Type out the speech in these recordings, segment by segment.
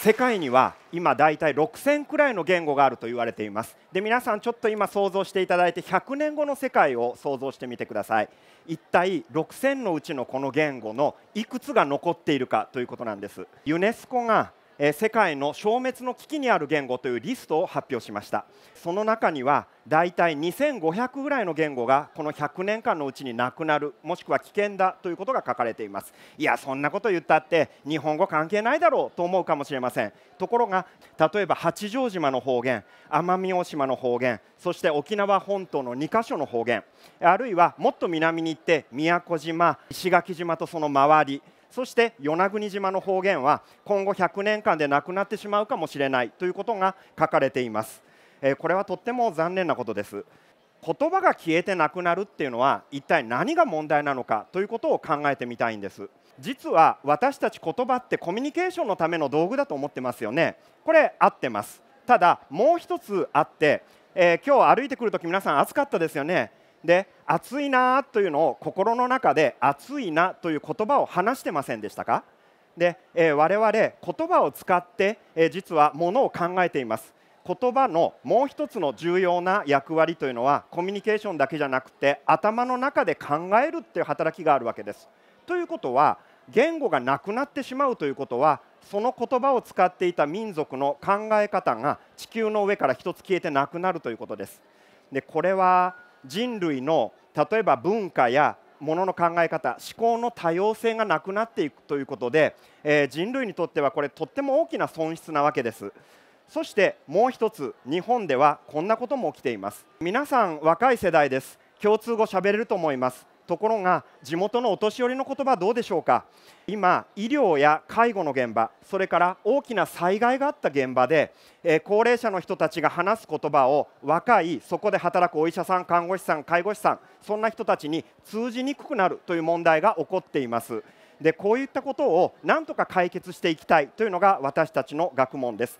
世界には今大体6000くらいの言語があると言われていますで皆さんちょっと今想像していただいて100年後の世界を想像してみてください一体6000のうちのこの言語のいくつが残っているかということなんですユネスコが世界の消滅の危機にある言語というリストを発表しましたその中には大体2500ぐらいの言語がこの100年間のうちになくなるもしくは危険だということが書かれていますいやそんなこと言ったって日本語関係ないだろうと思うかもしれませんところが例えば八丈島の方言奄美大島の方言そして沖縄本島の2か所の方言あるいはもっと南に行って宮古島石垣島とその周りそして与那国島の方言は今後100年間でなくなってしまうかもしれないということが書かれていますえこれはとっても残念なことです言葉が消えてなくなるっていうのは一体何が問題なのかということを考えてみたいんです実は私たち言葉ってコミュニケーションのための道具だと思ってますよねこれ合ってますただもう一つあって、えー、今日歩いてくるとき皆さん暑かったですよねで暑いなというのを心の中で暑いなという言葉を話してませんでしたかで、えー、我々言葉を使って、えー、実はものを考えています言葉のもう一つの重要な役割というのはコミュニケーションだけじゃなくて頭の中で考えるっていう働きがあるわけです。ということは言語がなくなってしまうということはその言葉を使っていた民族の考え方が地球の上から一つ消えてなくなるということです。でこれは人類の例えば文化やものの考え方思考の多様性がなくなっていくということで、えー、人類にとってはこれとっても大きな損失なわけです。そしてもう一つ日本ではこんなことも起きています皆さん若い世代です共通語喋れると思いますところが地元のお年寄りの言葉どうでしょうか今医療や介護の現場それから大きな災害があった現場で、えー、高齢者の人たちが話す言葉を若いそこで働くお医者さん看護師さん介護士さんそんな人たちに通じにくくなるという問題が起こっていますでこういったことをなんとか解決していきたいというのが私たちの学問です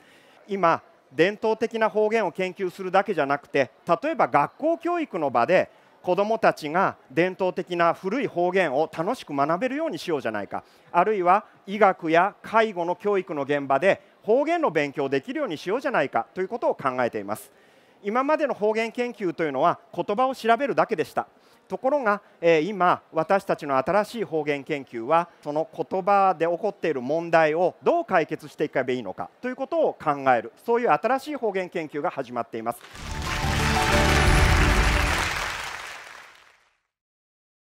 今伝統的な方言を研究するだけじゃなくて例えば学校教育の場で子どもたちが伝統的な古い方言を楽しく学べるようにしようじゃないかあるいは医学や介護の教育の現場で方言の勉強できるようにしようじゃないかということを考えています今までの方言研究というのは言葉を調べるだけでしたところが、え今私たちの新しい方言研究はその言葉で起こっている問題をどう解決していけばいいのかということを考えるそういう新しい方言研究が始まっています。